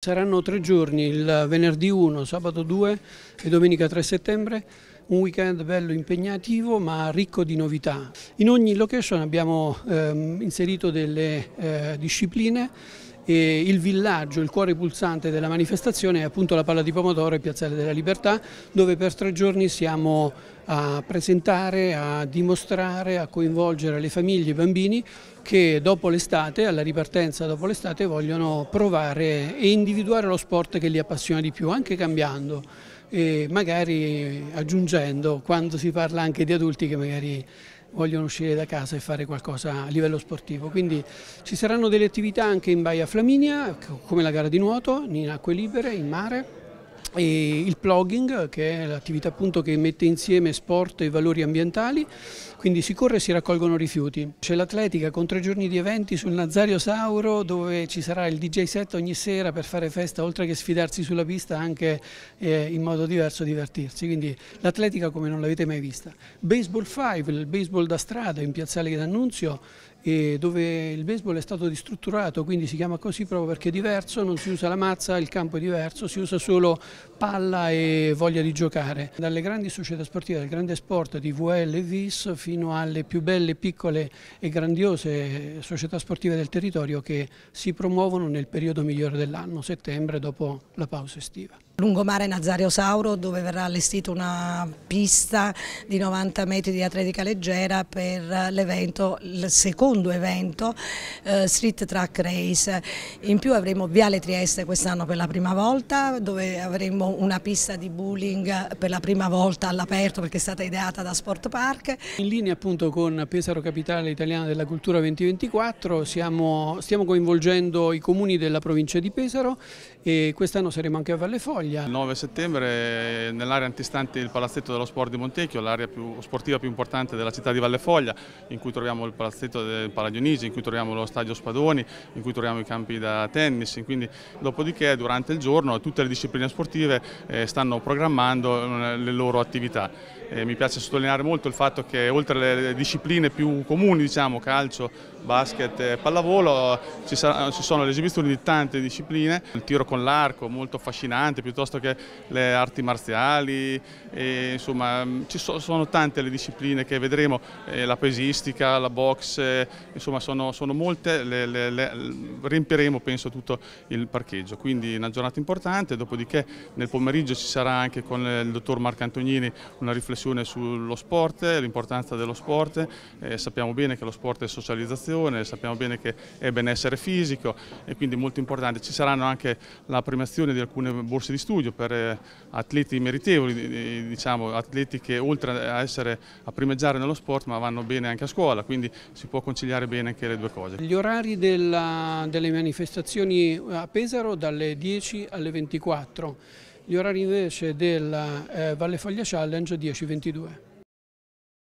Saranno tre giorni, il venerdì 1, sabato 2 e domenica 3 settembre, un weekend bello impegnativo ma ricco di novità. In ogni location abbiamo ehm, inserito delle eh, discipline e il villaggio, il cuore pulsante della manifestazione è appunto la Palla di Pomodoro e Piazzale della Libertà, dove per tre giorni siamo a presentare, a dimostrare, a coinvolgere le famiglie e i bambini che dopo l'estate, alla ripartenza dopo l'estate, vogliono provare e individuare lo sport che li appassiona di più, anche cambiando e magari aggiungendo quando si parla anche di adulti che magari vogliono uscire da casa e fare qualcosa a livello sportivo. Quindi ci saranno delle attività anche in Baia Flaminia, come la gara di nuoto, in acque libere, in mare e il plugging, che è l'attività che mette insieme sport e valori ambientali, quindi si corre e si raccolgono rifiuti. C'è l'atletica con tre giorni di eventi sul Nazario Sauro dove ci sarà il DJ set ogni sera per fare festa, oltre che sfidarsi sulla pista anche eh, in modo diverso divertirsi, quindi l'atletica come non l'avete mai vista. Baseball 5, il baseball da strada in Piazzale D'Annunzio dove il baseball è stato distrutturato, quindi si chiama così proprio perché è diverso, non si usa la mazza, il campo è diverso, si usa solo palla e voglia di giocare. Dalle grandi società sportive, dal grande sport di VL e VIS fino alle più belle, piccole e grandiose società sportive del territorio che si promuovono nel periodo migliore dell'anno, settembre, dopo la pausa estiva. Lungomare Nazario Sauro dove verrà allestita una pista di 90 metri di atletica leggera per l'evento, il secondo evento eh, Street Track Race. In più avremo Viale Trieste quest'anno per la prima volta dove avremo una pista di bowling per la prima volta all'aperto perché è stata ideata da Sport Park. In linea appunto con Pesaro Capitale Italiana della Cultura 2024 siamo, stiamo coinvolgendo i comuni della provincia di Pesaro e quest'anno saremo anche a Valle Foglia Italia. Il 9 settembre nell'area antistante il palazzetto dello sport di Montecchio, l'area sportiva più importante della città di Valle Foglia, in cui troviamo il palazzetto del Paladionisi, in cui troviamo lo stadio Spadoni, in cui troviamo i campi da tennis, quindi dopodiché durante il giorno tutte le discipline sportive eh, stanno programmando eh, le loro attività. Eh, mi piace sottolineare molto il fatto che oltre alle discipline più comuni, diciamo calcio, basket e pallavolo, ci, ci sono le esibizioni di tante discipline, il tiro con l'arco molto affascinante, piuttosto piuttosto che le arti marziali, e, insomma mm, ci so, sono tante le discipline che vedremo, eh, la pesistica, la box, eh, insomma sono, sono molte, le, le, le, riempiremo penso tutto il parcheggio, quindi una giornata importante, dopodiché nel pomeriggio ci sarà anche con il dottor Marco Antonini una riflessione sullo sport, l'importanza dello sport, eh, sappiamo bene che lo sport è socializzazione, sappiamo bene che è benessere fisico e quindi molto importante, ci saranno anche la premiazione di alcune borse di studio studio per eh, atleti meritevoli, diciamo, atleti che oltre a, essere, a primeggiare nello sport ma vanno bene anche a scuola, quindi si può conciliare bene anche le due cose. Gli orari della, delle manifestazioni eh, a Pesaro dalle 10 alle 24, gli orari invece del eh, Valle Foglia Challenge 10-22.